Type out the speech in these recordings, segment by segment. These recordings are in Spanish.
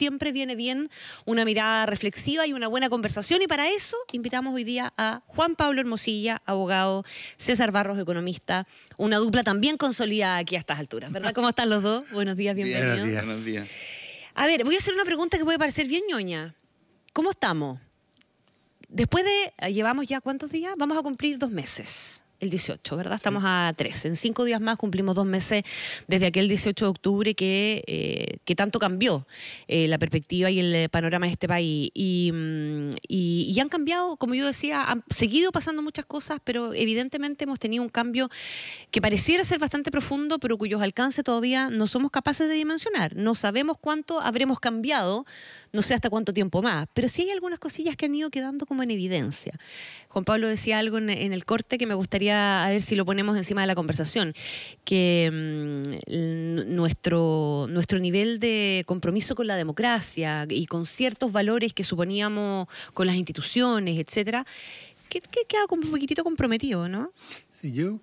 siempre viene bien una mirada reflexiva y una buena conversación. Y para eso invitamos hoy día a Juan Pablo Hermosilla, abogado, César Barros, economista, una dupla también consolidada aquí a estas alturas, ¿verdad? ¿Cómo están los dos? Buenos días, bienvenidos. Buenos días. Buenos días. A ver, voy a hacer una pregunta que puede parecer bien ñoña. ¿Cómo estamos? Después de, eh, llevamos ya cuántos días, vamos a cumplir dos meses el 18, ¿verdad? Estamos a 13. En cinco días más cumplimos dos meses desde aquel 18 de octubre que, eh, tanto cambió eh, la perspectiva y el panorama de este país. Mm, y, han cambiado, como yo decía, han seguido pasando muchas cosas, pero evidentemente hemos tenido un cambio que pareciera ser bastante profundo, pero cuyos alcances todavía no somos capaces de dimensionar. No sabemos cuánto habremos cambiado, no sé hasta cuánto tiempo más, pero sí hay algunas cosillas que han ido quedando como en evidencia. Juan Pablo decía algo en el corte que me gustaría a ver si lo ponemos encima de la conversación, que mm, nuestro, nuestro nivel de compromiso con la democracia y con ciertos valores que suponíamos con las instituciones, etcétera, que, queda como un poquitito comprometido, ¿no? Sí, yo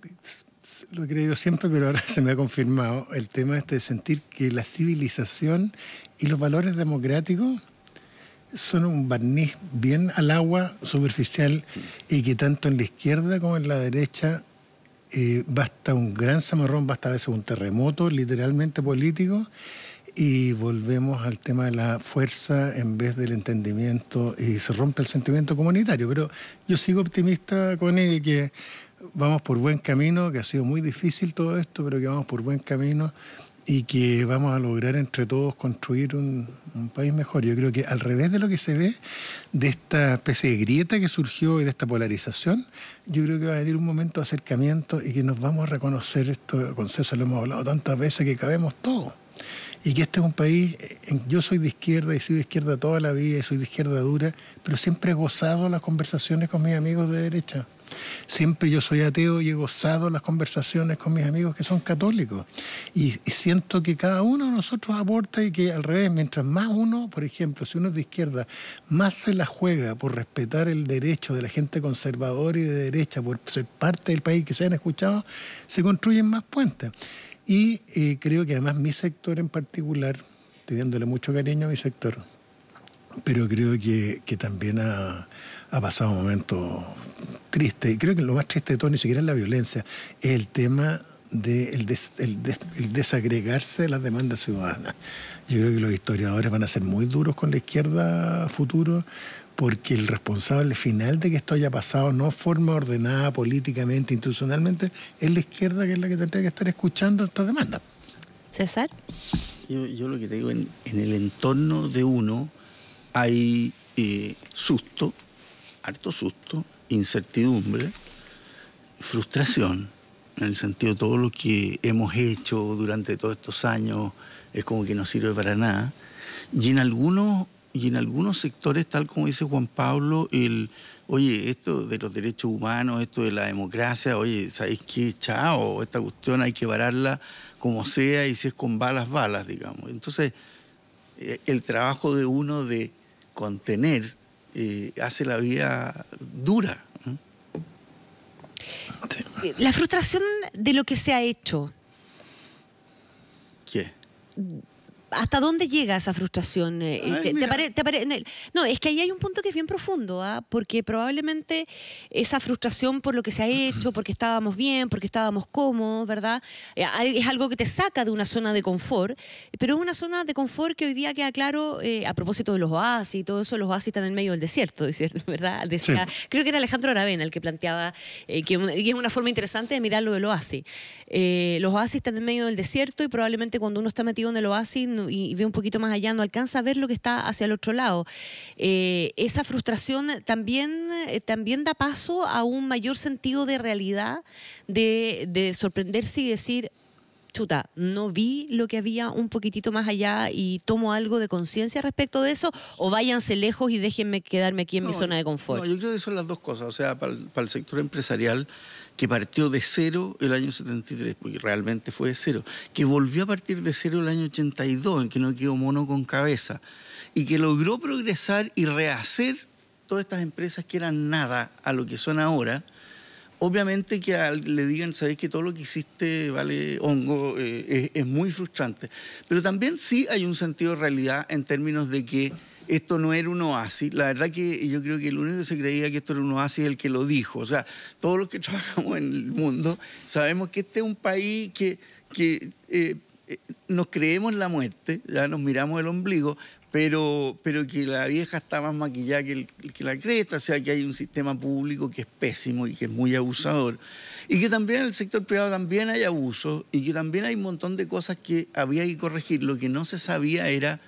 lo he creído siempre, pero ahora se me ha confirmado el tema este de sentir que la civilización y los valores democráticos son un barniz bien al agua superficial y que tanto en la izquierda como en la derecha eh, basta un gran zamarrón, basta a veces un terremoto literalmente político y volvemos al tema de la fuerza en vez del entendimiento y se rompe el sentimiento comunitario. Pero yo sigo optimista con él que vamos por buen camino, que ha sido muy difícil todo esto, pero que vamos por buen camino y que vamos a lograr entre todos construir un, país mejor. Yo creo que al revés de lo que se ve, de esta especie de grieta que surgió y de esta polarización, yo creo que va a venir un momento de acercamiento y que nos vamos a reconocer, esto con César lo hemos hablado tantas veces, que cabemos todos. Y que este es un país, yo soy de izquierda y soy de izquierda toda la vida y soy de izquierda dura, pero siempre he gozado las conversaciones con mis amigos de derecha Siempre yo soy ateo y he gozado las conversaciones con mis amigos que son católicos. Y, siento que cada uno de nosotros aporta y que al revés, mientras más uno, por ejemplo, si uno es de izquierda, más se la juega por respetar el derecho de la gente conservadora y de derecha, por ser parte del país que se han escuchado, se construyen más puentes. Y eh, creo que además mi sector en particular, teniéndole mucho cariño a mi sector, pero creo que, también ha, ha pasado momento y creo que lo más triste de todo ni siquiera es la violencia, es el tema del desagregarse de las demandas ciudadanas. Yo creo que los historiadores van a ser muy duros con la izquierda futuro porque el responsable final de que esto haya pasado no forma ordenada políticamente, institucionalmente, es la izquierda que es la que tendría que estar escuchando estas demandas. César. Yo, lo que te digo, en, el entorno de uno hay eh, susto, harto susto, incertidumbre, frustración, en el sentido de todo lo que hemos hecho durante todos estos años es como que no sirve para nada. Y en algunos, y en algunos sectores, tal como dice Juan Pablo, el, oye, esto de los derechos humanos, esto de la democracia, oye, ¿sabéis qué? Chao, esta cuestión hay que vararla como sea y si es con balas, balas, digamos. Entonces, eh, el trabajo de uno de contener eh, hace la vida dura. La frustración de lo que se ha hecho. ¿Qué? ¿Hasta dónde llega esa frustración? Eh, eh, no, es que ahí hay un punto que es bien profundo, ¿ah? porque probablemente esa frustración por lo que se ha hecho, porque estábamos bien, porque estábamos cómodos, ¿verdad? Eh, es algo que te saca de una zona de confort, pero es una zona de confort que hoy día queda claro, a propósito de los oasis y todo eso, los oasis están en medio del desierto, ¿verdad? Decía, Creo que era Alejandro Aravena el que planteaba que, es una forma interesante de mirar lo del oasis. los oasis están en medio del desierto y probablemente cuando uno está metido en el oasis y ve un poquito más allá, no alcanza a ver lo que está hacia el otro lado. Eh, esa frustración también, eh, también da paso a un mayor sentido de realidad, de sorprenderse y decir, chuta, no vi lo que había un poquitito más allá y tomo algo de conciencia respecto de eso, o váyanse lejos y déjenme quedarme aquí en mi zona de confort. No, yo creo que son las dos cosas, o sea, para el, para el sector empresarial que partió de cero el año 73, porque realmente fue de cero, que volvió a partir de cero el año 82, en que no quedó mono con cabeza, y que logró progresar y rehacer todas estas empresas que eran nada a lo que son ahora, obviamente que le digan, sabéis que todo lo que hiciste vale hongo, eh, es, muy frustrante. Pero también sí hay un sentido de realidad en términos de que esto no era un oasis. La verdad que yo creo que el único que se creía que esto era un oasis es el que lo dijo. O sea, todos los que trabajamos en el mundo sabemos que este es un país que... que eh, eh, nos creemos la muerte, ya nos miramos el ombligo, pero, que la vieja está más maquillada que, la cresta, o sea que hay un sistema público que es pésimo y que es muy abusador, y que también en el sector privado también hay abuso, y que también hay un montón de cosas que había que corregir, lo que no se sabía era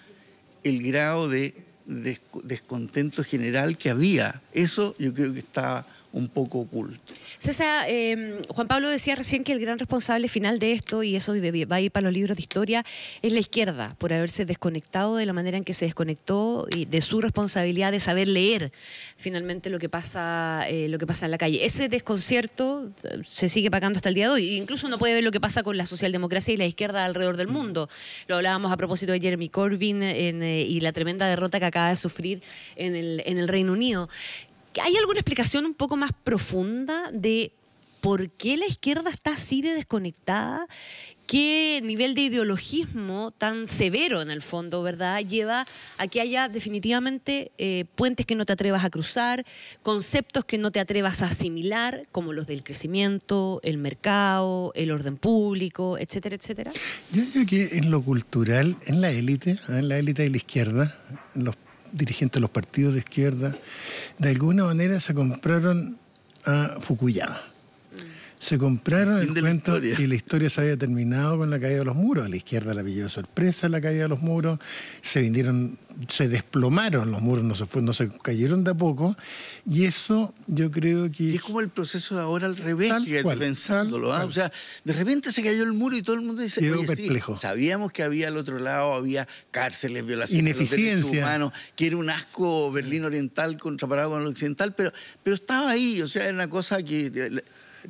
el grado de descontento general que había, eso yo creo que estaba un poco oculto. César, em, Juan Pablo decía recién que el gran responsable final de esto, y eso va a ir para los libros de historia, es la izquierda, por haberse desconectado de la manera en que se desconectó y de su responsabilidad de saber leer finalmente lo que pasa, eh, lo que pasa en la calle. Ese desconcierto eh, se sigue pagando hasta el día de hoy. Incluso uno puede ver lo que pasa con la socialdemocracia y la izquierda alrededor del mundo. Lo hablábamos a propósito de Jeremy Corbyn eh, y la tremenda derrota que acaba de sufrir el, en el Reino Unido. ¿Hay alguna explicación un poco más profunda de por qué la izquierda está así de desconectada? ¿Qué nivel de ideologismo tan severo en el fondo, verdad, lleva a que haya definitivamente eh, puentes que no te atrevas a cruzar, conceptos que no te atrevas a asimilar, como los del crecimiento, el mercado, el orden público, etcétera, etcétera? Yo creo que en lo cultural, en la élite, ¿eh? en la élite de la izquierda, en los dirigentes de los partidos de izquierda, de alguna manera se compraron a Fukuyama se compraron el, el cuento y la historia se había terminado con la caída de los muros. A la izquierda la pilló de sorpresa la caída de los muros, se vendieron, se desplomaron los muros, no se, no se cayeron de a poco. Y eso yo creo que... es como el proceso de ahora al revés, que cual, pensándolo. ¿ah? O sea, de repente se cayó el muro y todo el mundo dice... perplejo. sabíamos que había al otro lado, había cárceles, violaciones Ineficiencia. de los humanos, que era un asco Berlín Oriental contraparado con el Occidental, pero, pero estaba ahí, o sea, era una cosa que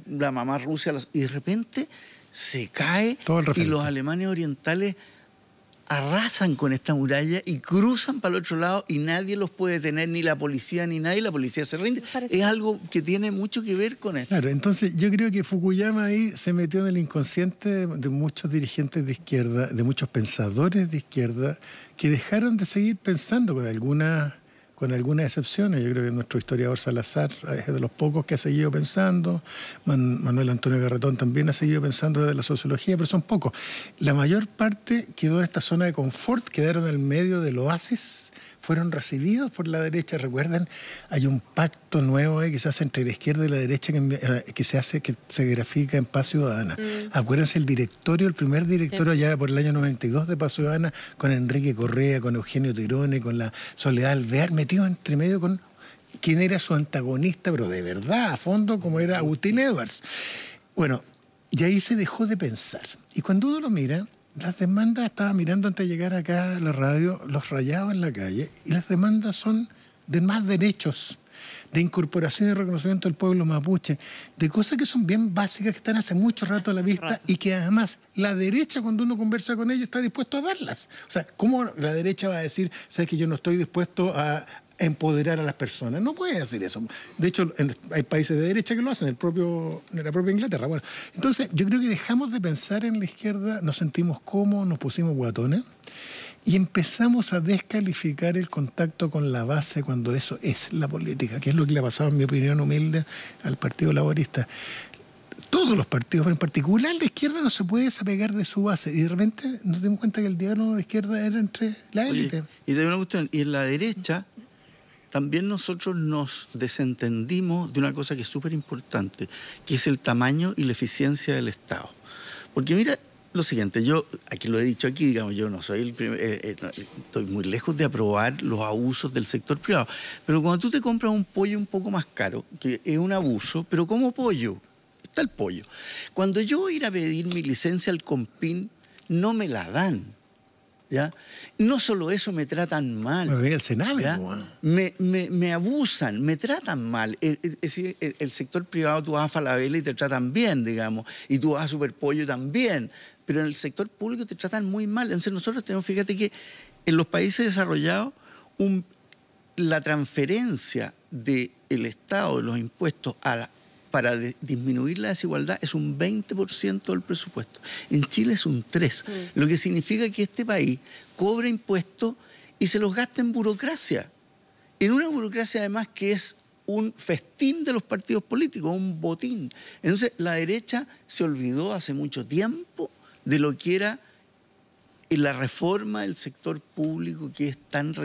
la mamá Rusia, y de repente se cae y los alemanes orientales arrasan con esta muralla y cruzan para el otro lado y nadie los puede detener, ni la policía, ni nadie, la policía se rinde. Es algo que tiene mucho que ver con esto. Claro, entonces yo creo que Fukuyama ahí se metió en el inconsciente de muchos dirigentes de izquierda, de muchos pensadores de izquierda, que dejaron de seguir pensando con algunas con algunas excepciones. Yo creo que nuestro historiador Salazar es de los pocos que ha seguido pensando, Manuel Antonio Garretón también ha seguido pensando desde la sociología, pero son pocos. La mayor parte quedó en esta zona de confort, quedaron en el medio del oasis fueron recibidos por la derecha. recuerdan... hay un pacto nuevo que se hace entre la izquierda y la derecha que, eh, se hace, que se grafica en Paz Ciudadana. Mm. Acuérdense el directorio, el primer directorio allá por el año 92 de Paz Ciudadana, con Enrique Correa, con Eugenio Tirone, con la Soledad Alvear, metido entre medio con quién era su antagonista, pero de verdad, a fondo, como era Agustín Edwards. Bueno, y ahí se dejó de pensar. Y cuando uno lo mira, las demandas, estaba mirando antes de llegar acá a la radio, los rayados en la calle, y las demandas son de más derechos, de incorporación y reconocimiento del pueblo mapuche, de cosas que son bien básicas, que están hace mucho rato a la vista y que además la derecha cuando uno conversa con ellos está dispuesto a darlas. O sea, ¿cómo la derecha va a decir, sabes que yo no estoy dispuesto a, empoderar a las personas. No puede hacer eso. De hecho, hay países de derecha que lo hacen, el propio, en la propia Inglaterra. Bueno, entonces yo creo que dejamos de pensar en la izquierda, nos sentimos cómodos, nos pusimos guatones y empezamos a descalificar el contacto con la base cuando eso es la política, que es lo que le ha pasado, en mi opinión humilde, al Partido Laborista. Todos los partidos, pero en particular la izquierda no se puede desapegar de su base. Y de repente nos dimos cuenta que el diálogo de la izquierda era entre la élite. y de una cuestión, y la derecha también nosotros nos desentendimos de una cosa que es súper importante, que es el tamaño y la eficiencia del Estado. Porque mira, lo siguiente, yo aquí lo he dicho aquí, digamos, yo no soy el primero, eh, eh, estoy muy lejos de aprobar los abusos del sector privado, pero cuando tú te compras un pollo un poco más caro, que es un abuso, pero como pollo, está el pollo. Cuando yo ir a pedir mi licencia al Compin, no me la dan no solo eso, me tratan mal. Pues, me el Me, abusan, me tratan mal. El, sector privado tú vas a Falabella y te tratan bien, digamos, y tú vas a Superpollo también, pero en el sector público te tratan muy mal. Entonces nosotros tenemos, fíjate que en los países desarrollados, la transferencia del Estado, de los impuestos a, la, para disminuir la desigualdad es un 20% del presupuesto. En Chile es un 3%, mm. lo que significa que este país cobra impuestos y se los gasta en burocracia. En una burocracia además que es un festín de los partidos políticos, un botín. Entonces la derecha se olvidó hace mucho tiempo de lo que era la reforma del sector público que es tan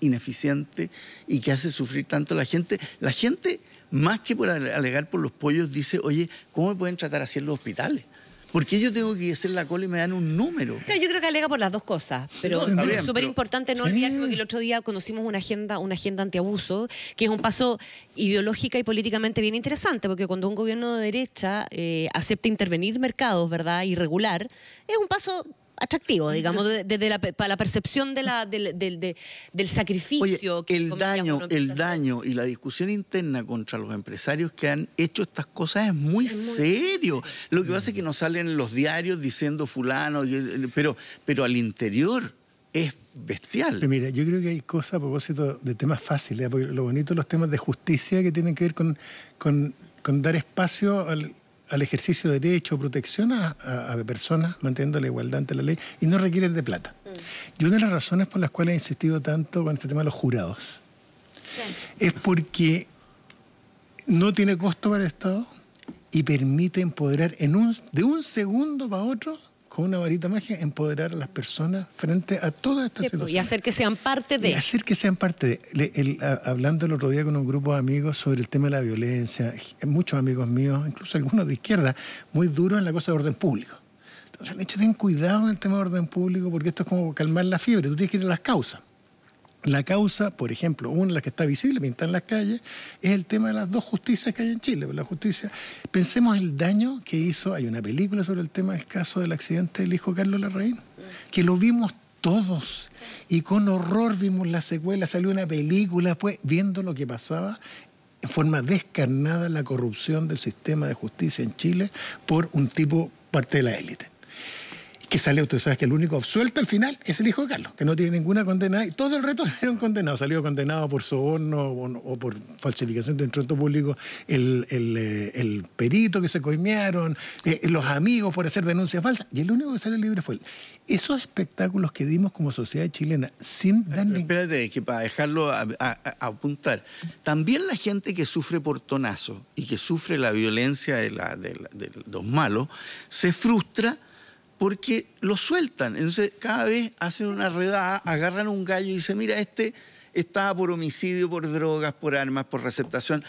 ineficiente y que hace sufrir tanto a la gente. La gente más que por alegar por los pollos, dice, oye, ¿cómo me pueden tratar así en los hospitales? Porque yo tengo que hacer la cola y me dan un número. yo creo que alega por las dos cosas, pero, es súper importante no olvidarse porque el otro día conocimos una agenda, una agenda antiabuso, que es un paso ideológica y políticamente bien interesante, porque cuando un gobierno de derecha eh, acepta intervenir mercados, ¿verdad?, irregular, es un paso atractivo, digamos, desde la, para la percepción de la, del, del sacrificio. Oye, que el daño, el daño y la discusión interna contra los empresarios que han hecho estas cosas es muy, serio. Lo que pasa es que nos salen los diarios diciendo fulano, eh, pero, pero al interior es bestial. Eh, mira, yo creo que hay cosas a propósito de temas fáciles, lo bonito de los temas de justicia que tienen que ver con, con dar espacio al, al ejercicio de derecho, protección a, a, personas, manteniendo la igualdad ante la ley, y no requieren de plata. Mm. Y una de las razones por las cuales he insistido tanto con este tema de los jurados es porque no tiene costo para el Estado y permite empoderar en un, de un segundo para otro con una varita mágica, empoderar a las personas frente a todas estas pues, Y hacer que sean parte de. Y hacer que sean parte de. hablando el otro día con un grupo de amigos sobre el tema de la violencia, muchos amigos míos, incluso algunos de izquierda, muy duros en la cosa de orden público. Entonces, han hecho, ten cuidado en el tema de orden público, porque esto es como calmar la fiebre, tú tienes que ir a las causas. La causa, por ejemplo, una de las que está visible, pintada en las calles, es el tema de las dos justicias que hay en Chile. Pues, la justicia, pensemos el daño que hizo, hay una película sobre el tema del caso del accidente del hijo Carlos Larraín, que lo vimos todos y con horror vimos la secuela, salió una película pues viendo lo que pasaba en forma descarnada la corrupción del sistema de justicia en Chile por un tipo parte de la élite que sale, usted sabe que el único absuelto al final es el hijo de Carlos, que no tiene ninguna condena y todo el resto salieron condenados. Salió condenado por soborno o, por falsificación de instrumento público eh, el, perito que se coimearon, eh, los amigos por hacer denuncias falsas y el único que sale libre fue él. Esos espectáculos que dimos como sociedad chilena sin dar Espérate, que para dejarlo apuntar, también la gente que sufre por tonazo... y que sufre la violencia de los malos se frustra porque lo sueltan. Entonces, cada vez hacen una redada, agarran un gallo y dicen, mira, este estaba por homicidio, por drogas, por armas, por receptación.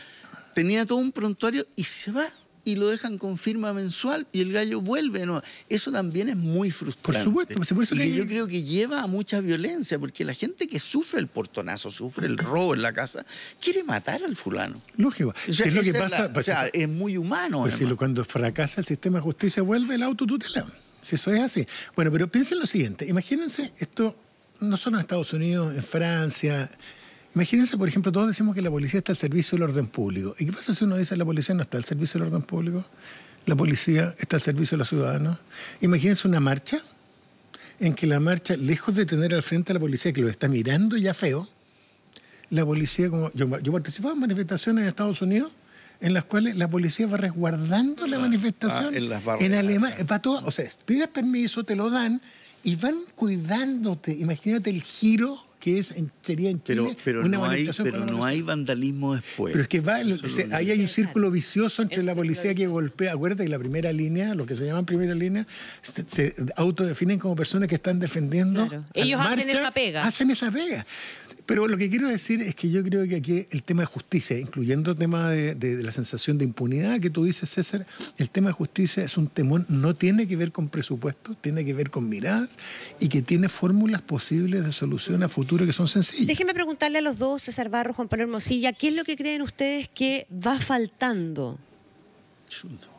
Tenía todo un prontuario y se va. Y lo dejan con firma mensual y el gallo vuelve. No, eso también es muy frustrante. Por supuesto, por Y yo creo que lleva a mucha violencia, porque la gente que sufre el portonazo, sufre el robo en la casa, quiere matar al fulano. Lógico. es lo que pasa. Pues, es muy humano. Es pues cuando fracasa el sistema de justicia, vuelve el autotutela. Si eso es así. Bueno, pero piensen lo siguiente. Imagínense, esto no solo en Estados Unidos, en Francia. Imagínense, por ejemplo, todos decimos que la policía está al servicio del orden público. ¿Y qué pasa si uno dice la policía no está al servicio del orden público? La policía está al servicio de los ciudadanos. Imagínense una marcha en que la marcha, lejos de tener al frente a la policía que lo está mirando ya feo, la policía como... Yo, yo participaba en manifestaciones en Estados Unidos en las cuales la policía va resguardando la ah, manifestación en, las Alemania. o sea, pides permiso, te lo dan y van cuidándote. Imagínate el giro que es en, sería en Chile pero, una no manifestación hay, pero no hay vandalismo después. Pero es que va, ahí hay un círculo vicioso entre la policía que golpea. Acuérdate que la primera línea, los que se llaman primera línea, se, autodefinen como personas que están defendiendo. Ellos hacen esa pega. Hacen esa pega. Pero lo que quiero decir es que yo creo que aquí el tema de justicia, incluyendo el tema de, la sensación de impunidad que tú dices, César, el tema de justicia es un temón, no tiene que ver con presupuestos, tiene que ver con miradas y que tiene fórmulas posibles de solución a futuro que son sencillas. Déjeme preguntarle a los dos, César Barros, Juan Pablo Hermosilla, ¿qué es lo que creen ustedes que va faltando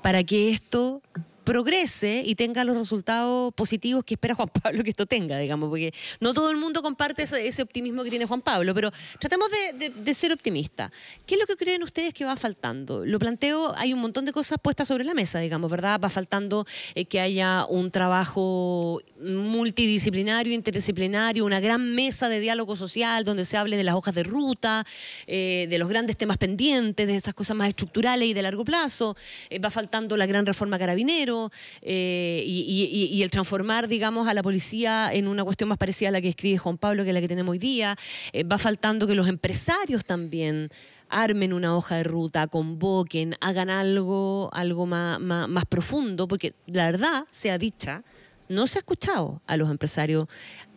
para que esto progrese y tenga los resultados positivos que espera Juan Pablo que esto tenga, digamos, porque no todo el mundo comparte ese, optimismo que tiene Juan Pablo, pero tratemos de, ser optimistas. ¿Qué es lo que creen ustedes que va faltando? Lo planteo, hay un montón de cosas puestas sobre la mesa, digamos, ¿verdad? Va faltando eh, que haya un trabajo multidisciplinario, interdisciplinario, una gran mesa de diálogo social donde se hable de las hojas de ruta, eh, de los grandes temas pendientes, de esas cosas más estructurales y de largo plazo. Eh, va faltando la gran reforma carabinero eh, y, el transformar, digamos, a la policía en una cuestión más parecida a la que escribe Juan Pablo, que es la que tenemos hoy día. Eh, va faltando que los empresarios también armen una hoja de ruta, convoquen, hagan algo, algo más, más, profundo, porque la verdad sea dicha, no se ha escuchado a los empresarios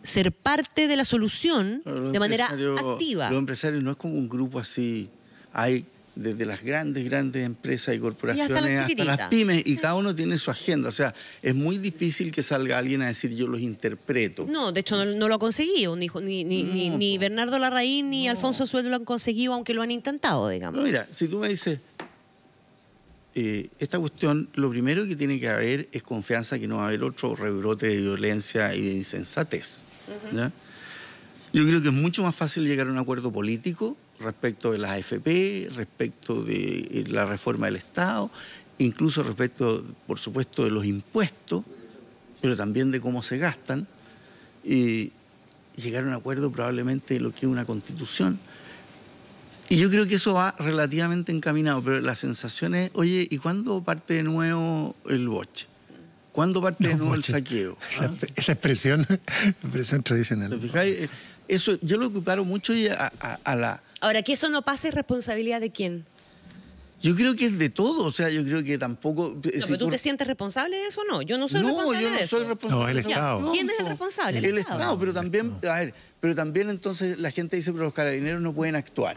ser parte de la solución de manera activa. Los empresarios no es como un grupo así, hay desde las grandes, grandes empresas y corporaciones hasta, las pymes, y cada uno tiene su agenda. O sea, es muy difícil que salga alguien a decir yo los interpreto. No, de hecho no, lo ha conseguido, ni, ni, Bernardo Larraín ni Alfonso Sueldo lo han conseguido, aunque lo han intentado, digamos. mira, si tú me dices, eh, esta cuestión, lo primero que tiene que haber es confianza que no va a haber otro rebrote de violencia y de insensatez. Yo creo que es mucho más fácil llegar a un acuerdo político respecto de las AFP, respecto de eh, la reforma del Estado, incluso respecto, por supuesto, de los impuestos, pero también de cómo se gastan, y llegar a un acuerdo probablemente de lo que es una constitución. Y yo creo que eso va relativamente encaminado, pero la sensación es, oye, ¿y cuándo parte de nuevo el boche? ¿Cuándo parte de nuevo el saqueo? Esa, expresión, expresión tradicional. Eh, eso yo lo ocuparo mucho a la Ahora, que eso no pase responsabilidad de quién. Yo creo que es de todo, o sea, yo creo que tampoco... tú te sientes responsable de eso o no, yo no soy responsable yo no de eso. Soy responsable. el Estado. ¿Quién es el responsable? El, Estado pero también, a ver, pero también entonces la gente dice, pero los carabineros no pueden actuar.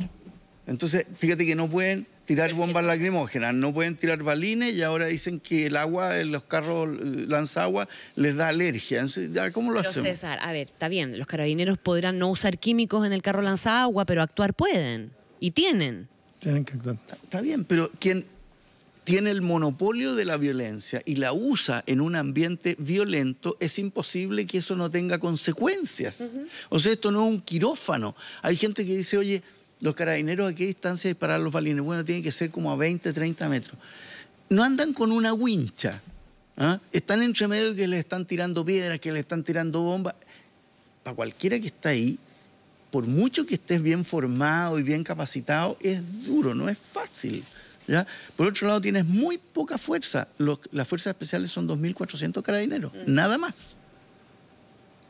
Entonces, fíjate que no pueden tirar bombas lacrimógenas, no pueden tirar balines y ahora dicen que el agua, eh, los carros eh, lanzagua les da alergia. ¿Cómo lo hacen? a ver, está bien, los carabineros podrán no usar químicos en el carro lanzagua, pero actuar pueden y tienen. Tienen que actuar. Está, bien, pero quien tiene el monopolio de la violencia y la usa en un ambiente violento, es imposible que eso no tenga consecuencias. O sea, esto no es un quirófano. Hay gente que dice, oye, los carabineros a qué distancia disparar los balines. Bueno, tienen que ser como a 20, 30 metros. No andan con una wincha. ¿ah? Están entre medio que les están tirando piedras, que les están tirando bombas. Para cualquiera que está ahí, por mucho que estés bien formado y bien capacitado, es duro, no es fácil. Por otro lado, tienes muy poca fuerza. las fuerzas especiales son 2.400 carabineros, mm. nada más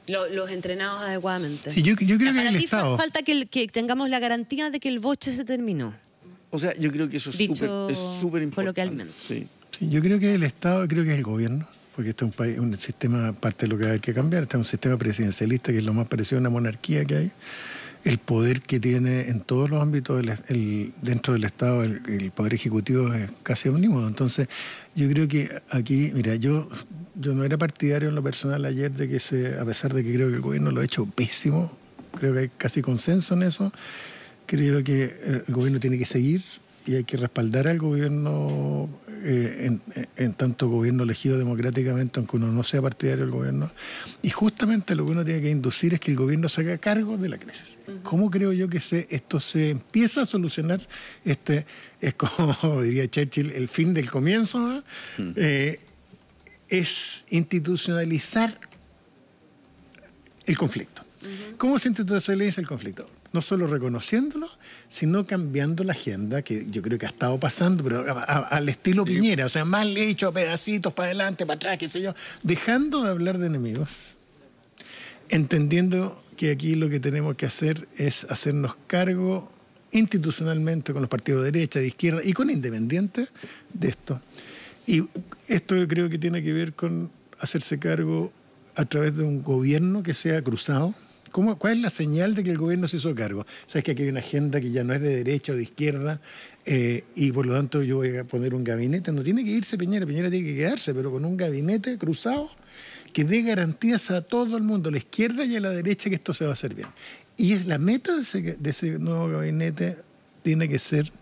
los entrenados adecuadamente. yo, creo que el Estado... falta que, que tengamos la garantía de que el boche se terminó. O sea, yo creo que eso es súper importante. Sí. yo creo que el Estado, creo que es el gobierno, porque este es un país, un sistema, parte de lo que hay que cambiar, este es un sistema presidencialista que es lo más parecido a una monarquía que hay el poder que tiene en todos los ámbitos dentro del Estado, el, poder ejecutivo es casi omnímodo. Entonces, yo creo que aquí, mira, yo, yo no era partidario en lo personal ayer de que se, a pesar de que creo que el gobierno lo ha hecho pésimo, creo que hay casi consenso en eso, creo que el gobierno tiene que seguir y hay que respaldar al gobierno eh, en, tanto gobierno elegido democráticamente, aunque uno no sea partidario del gobierno. Y justamente lo que uno tiene que inducir es que el gobierno se haga cargo de la crisis. ¿Cómo creo yo que se, esto se empieza a solucionar? Este es como diría Churchill, el fin del comienzo. Hmm. Eh, es institucionalizar el conflicto. ¿Cómo se institucionaliza el conflicto? no solo reconociéndolo, sino cambiando la agenda, que yo creo que ha estado pasando, pero al estilo Piñera, o sea, más le pedacitos, para adelante, para atrás, qué sé yo, dejando de hablar de enemigos, entendiendo que aquí lo que tenemos que hacer es hacernos cargo institucionalmente con los partidos de derecha, de izquierda y con independientes de esto. Y esto yo creo que tiene que ver con hacerse cargo a través de un gobierno que sea cruzado, ¿Cuál es la señal de que el gobierno se hizo cargo? Sabes que aquí hay una agenda que ya no es de derecha o de izquierda eh, y por lo tanto yo voy a poner un gabinete. No tiene que irse Piñera, Piñera tiene que quedarse, pero con un gabinete cruzado que dé garantías a todo el mundo, a la izquierda y a la derecha, que esto se va a hacer bien. Y es la meta de ese nuevo gabinete tiene que ser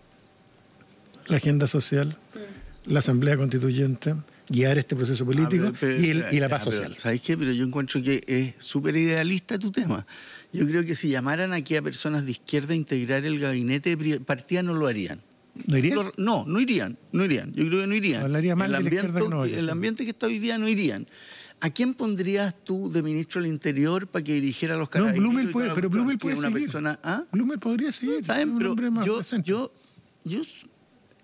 la agenda social, mm. la asamblea constituyente, guiar este proceso político ah, y, la paz social. ¿Sabes qué? Pero yo encuentro que es súper idealista tu tema. Yo creo que si llamaran aquí a personas de izquierda a integrar el gabinete de partida no lo harían. ¿No irían? no, no irían, no irían. Yo creo que no irían. Hablaría mal el, ambiente, no el ambiente que está hoy día no irían. ¿A quién pondrías tú de ministro del Interior para que dirigiera los carabineros? No, Blumel puede, pero una Persona, ¿ah? Blumel podría seguir. yo, yo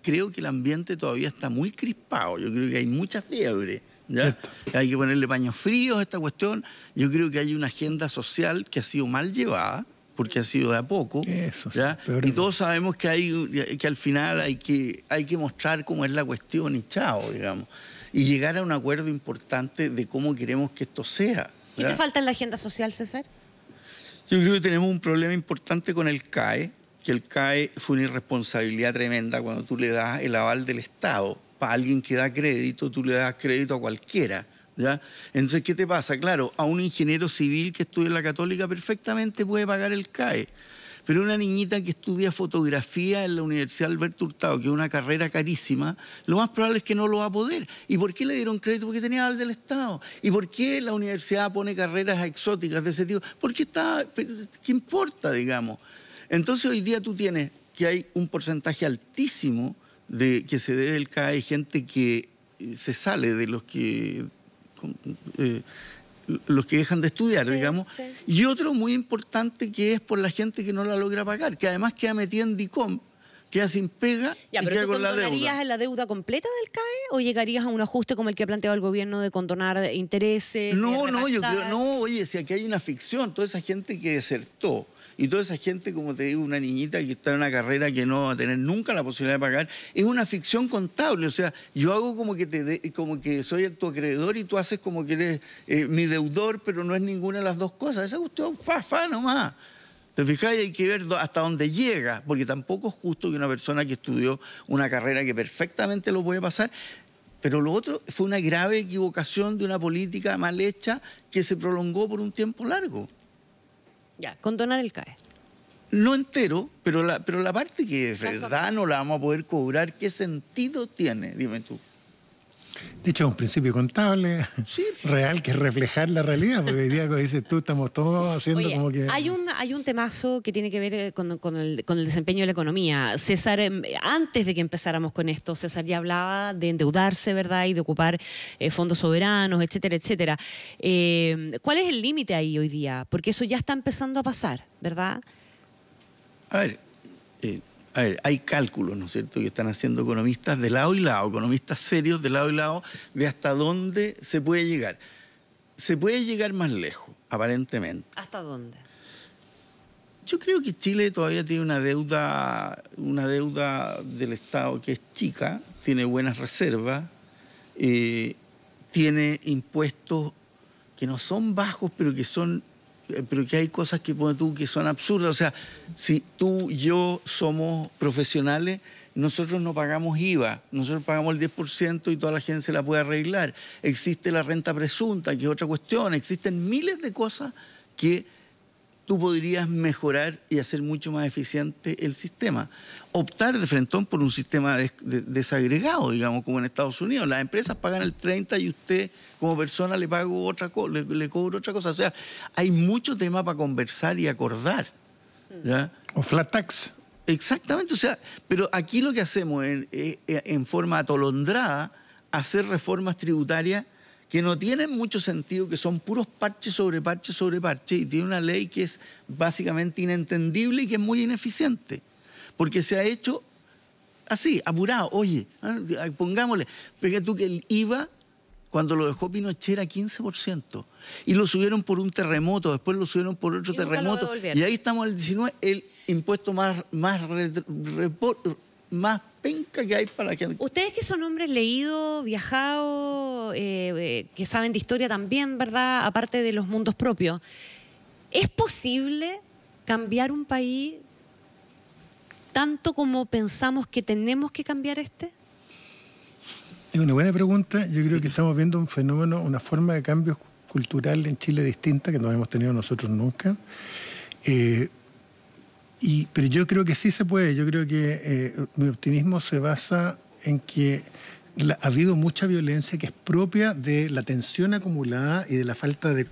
creo que el ambiente todavía está muy crispado. Yo creo que hay mucha fiebre. Hay que ponerle paños fríos a esta cuestión. Yo creo que hay una agenda social que ha sido mal llevada porque ha sido de a poco. Eso, y todos sabemos que, hay, que al final hay que, mostrar cómo es la cuestión y chao, digamos. Y llegar a un acuerdo importante de cómo queremos que esto sea. ¿Qué te falta en la agenda social, César? Yo creo que tenemos un problema importante con el CAE, que el CAE fue una irresponsabilidad tremenda cuando tú le das el aval del Estado. Para alguien que da crédito, tú le das crédito a cualquiera. ¿ya? Entonces, ¿qué te pasa? Claro, a un ingeniero civil que estudia en la católica perfectamente puede pagar el CAE. Pero una niñita que estudia fotografía en la Universidad Alberto Hurtado, que es una carrera carísima, lo más probable es que no lo va a poder. ¿Y por qué le dieron crédito? Porque tenía aval del Estado. ¿Y por qué la universidad pone carreras exóticas de ese tipo? qué está, ¿qué importa, digamos? Entonces hoy día tú tienes que hay un porcentaje altísimo de que se debe el CAE, gente que eh, se sale de los que eh, los que dejan de estudiar, digamos, y otro muy importante que es por la gente que no la logra pagar, que además queda metida en DICOM, queda sin pega y queda con la deuda. la deuda completa del CAE o llegarías a un ajuste como el que ha planteado el gobierno de condonar intereses? No, no, yo creo, no, oye, si aquí hay una ficción, toda esa gente que desertó, y toda esa gente, como te digo, una niñita que está en una carrera que no va a tener nunca la posibilidad de pagar, es una ficción contable. O sea, yo hago como que, te como que soy tu acreedor y tú haces como que eres eh, mi deudor, pero no es ninguna de las dos cosas. Esa cuestión, fa, fa, nomás. ¿Te fijáis? Hay que ver hasta dónde llega, porque tampoco es justo que una persona que estudió una carrera que perfectamente lo puede pasar, pero lo otro fue una grave equivocación de una política mal hecha que se prolongó por un tiempo largo. Ya, condonar el CAE. No entero, pero la, pero la parte que es verdad no la vamos a poder cobrar, ¿qué sentido tiene? Dime tú. Dicho es un principio contable real que es reflejar la realidad, porque hoy día, como dices tú, estamos todos haciendo como que... Hay un, hay un temazo que tiene que ver eh, con, el, desempeño de la economía. César, em, antes de que empezáramos con esto, César ya hablaba de endeudarse, ¿verdad? Y de ocupar eh, fondos soberanos, etcétera, etcétera. Em, ¿Cuál es el límite ahí hoy día? Porque eso ya está empezando a pasar, ¿verdad? A ver... Eh, a hay cálculos, ¿no es cierto?, que están haciendo economistas de lado y lado, economistas serios de lado y lado, de hasta dónde se puede llegar. Se puede llegar más lejos, aparentemente. ¿Hasta dónde? Yo creo que Chile todavía tiene una deuda, una deuda del Estado que es chica, tiene buenas reservas, eh, tiene impuestos que no son bajos, pero que son eh, pero que hay cosas que pones tú que son absurdas. O sea, si tú y yo somos profesionales, nosotros no pagamos IVA, nosotros pagamos el 10% y toda la gente se la puede arreglar. Existe la renta presunta, que es otra cuestión. Existen miles de cosas que tú podrías mejorar y hacer mucho más eficiente el sistema. Optar de frentón por un sistema desagregado, digamos, como en Estados Unidos. Las empresas pagan el 30 y usted como persona le pago otra le, le cobro otra cosa. O sea, hay mucho tema para conversar y acordar. O flat tax. Exactamente, o sea, pero aquí lo que hacemos en, eh, eh, en forma atolondrada, hacer reformas tributarias que no tienen mucho sentido, que son puros parches sobre parches sobre parches, y tiene una ley que es básicamente inentendible y que es muy ineficiente, porque se ha hecho así, apurado, oye, ah, pongámosle, fíjate tú que el IVA, cuando lo dejó Pinochet era 15%, y lo subieron por un terremoto, después lo subieron por otro terremoto, y ahí estamos al 19, el impuesto más, más más penca que hay para que... Ustedes que son hombres leídos, viajados, eh, eh, que saben de historia también, ¿verdad? Aparte de los mundos propios, ¿es posible cambiar un país tanto como pensamos que tenemos que cambiar este? Es una buena pregunta. Yo creo que estamos viendo un fenómeno, una forma de cambio cultural en Chile distinta que no hemos tenido nosotros nunca. Eh, pero yo creo que sí se puede, yo creo que eh, mi optimismo se basa en que ha habido mucha violencia que es propia de la tensión acumulada y de la falta de,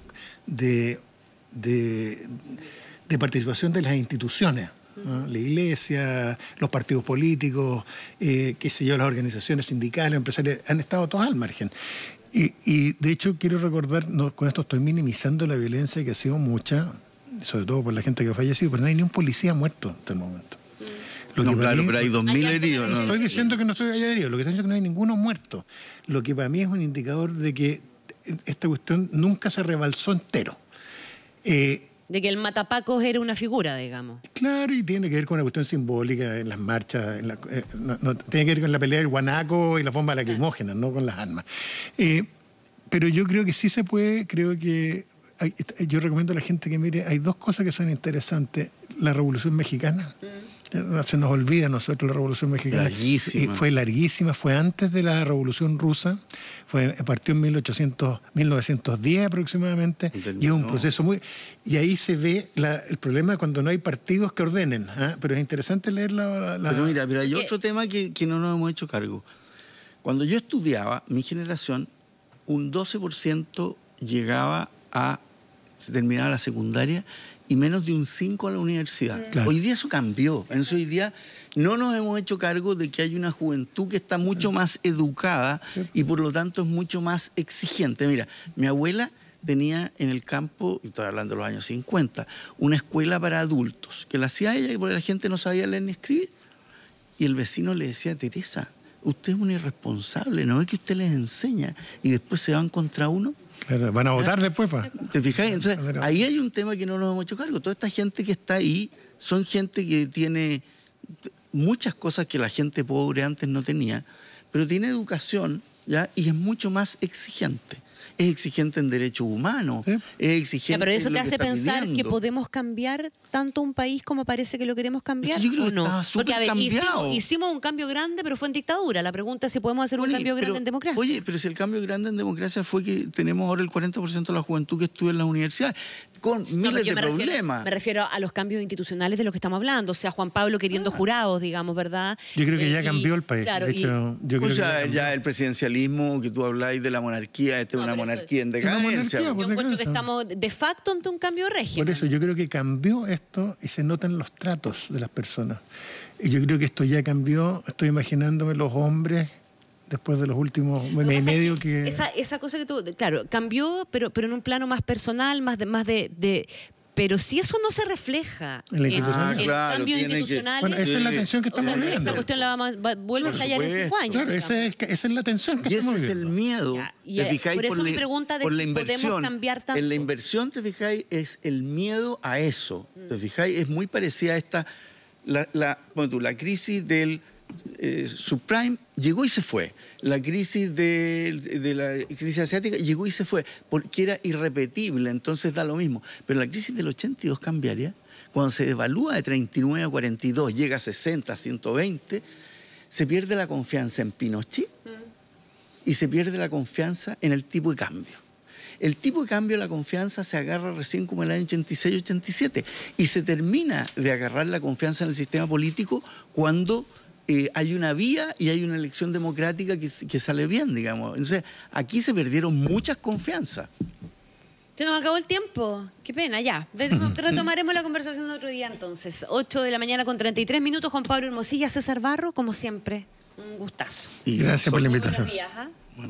de, participación de las instituciones. la iglesia, los partidos políticos, eh, qué sé yo, las organizaciones sindicales, empresariales, han estado todos al margen. Y, de hecho quiero recordar, con esto estoy minimizando la violencia que ha sido mucha, sobre todo por la gente que ha fallecido, pero no hay ni un policía muerto hasta el momento. no, claro, pero hay 2.000 heridos. No, estoy diciendo que no estoy heridos, lo que estoy diciendo es que no hay ninguno muerto. Lo que para mí es un indicador de que esta cuestión nunca se rebalsó entero. Eh, de que el matapacos era una figura, digamos. Claro, y tiene que ver con la cuestión simbólica en las marchas, eh, tiene que ver con la pelea del guanaco y la bomba lacrimógena, no con las armas. Eh, pero yo creo que sí se puede, creo que yo recomiendo a la gente que mire, hay dos cosas que son interesantes. La Revolución Mexicana. Mm. Se nos olvida a nosotros la Revolución Mexicana. Y fue larguísima, fue antes de la Revolución Rusa, fue partió en 1800, 1910 aproximadamente, y es un proceso muy... Y ahí se ve el problema cuando no hay partidos que ordenen, ¿ah? pero es interesante leer la... Pero mira, pero hay eh, otro tema que no nos hemos hecho cargo. Cuando yo estudiaba, mi generación, un 12% llegaba a terminaba la secundaria y menos de un 5 a la universidad. Hoy día eso cambió. En hoy día no nos hemos hecho cargo de que hay una juventud que está mucho más educada y por lo tanto es mucho más exigente. Mira, mi abuela tenía en el campo, y estoy hablando de los años 50, una escuela para adultos, que la hacía ella y porque la gente no sabía leer ni escribir. Y el vecino le decía, Teresa, usted es un irresponsable, no es que usted les enseña y después se van contra uno. van a votar después, pa. ¿Te fijáis, Entonces, ahí hay un tema que no nos hemos hecho cargo. Toda esta gente que está ahí son gente que tiene muchas cosas que la gente pobre antes no tenía, pero tiene educación ¿ya? y es mucho más exigente es exigente en derechos humanos, es exigente. pero eso te hace pensar que podemos cambiar tanto un país como parece que lo queremos cambiar. yo creo que no? Porque a hicimos, un cambio grande, pero fue en dictadura. La pregunta es si podemos hacer un cambio grande en democracia. Oye, pero si el cambio grande en democracia fue que tenemos ahora el 40% de la juventud que estudia en las universidades, con miles de problemas. me refiero a los cambios institucionales de los que estamos hablando, o sea, Juan Pablo queriendo ah. jurados, digamos, ¿verdad? Yo creo que eh, ya cambió el país. yo creo o sea, ya, el presidencialismo que tú habláis de la monarquía, este es una monarquía monarquía en decadencia. Pues, yo encuentro que estamos de facto ante un cambio de régimen. Por eso yo creo que cambió esto y se notan los tratos de las personas. Y yo creo que esto ya cambió, estoy imaginándome los hombres después de los últimos meses y medio que... Esa, cosa que tú, claro, cambió, pero, pero en un plano más personal, más de, más de pero si eso no se refleja en, el ah, cambio institucional. esa es la tensión que estamos viendo. Esta cuestión la vamos a, vuelve a estallar en cinco años. Claro, esa es, la tensión que y estamos ese es el miedo. ¿Te fijáis por eso mi pregunta de si podemos cambiar tanto. En la inversión, ¿te fijáis? Es el miedo a eso. ¿Te mm. fijáis? Es muy parecida a esta. La, bueno, tú, la crisis del eh, subprime llegó y se fue. La crisis de, la crisis asiática llegó y se fue, porque era irrepetible, entonces da lo mismo. Pero la crisis del 82 cambiaría... cuando se devalúa de 39 a 42, llega a 60, 120, se pierde la confianza en Pinochet y se pierde la confianza en el tipo de cambio. El tipo de cambio la confianza se agarra recién como en el año 86-87 y se termina de agarrar la confianza en el sistema político cuando eh, hay una vía y hay una elección democrática que, sale bien, digamos. Entonces, aquí se perdieron muchas confianzas. Se nos acabó el tiempo. Qué pena, ya. Retomaremos la conversación otro día entonces. 8 de la mañana con 33 minutos. Juan Pablo Hermosilla, César Barro, como siempre, un gustazo. Y gracias por la invitación.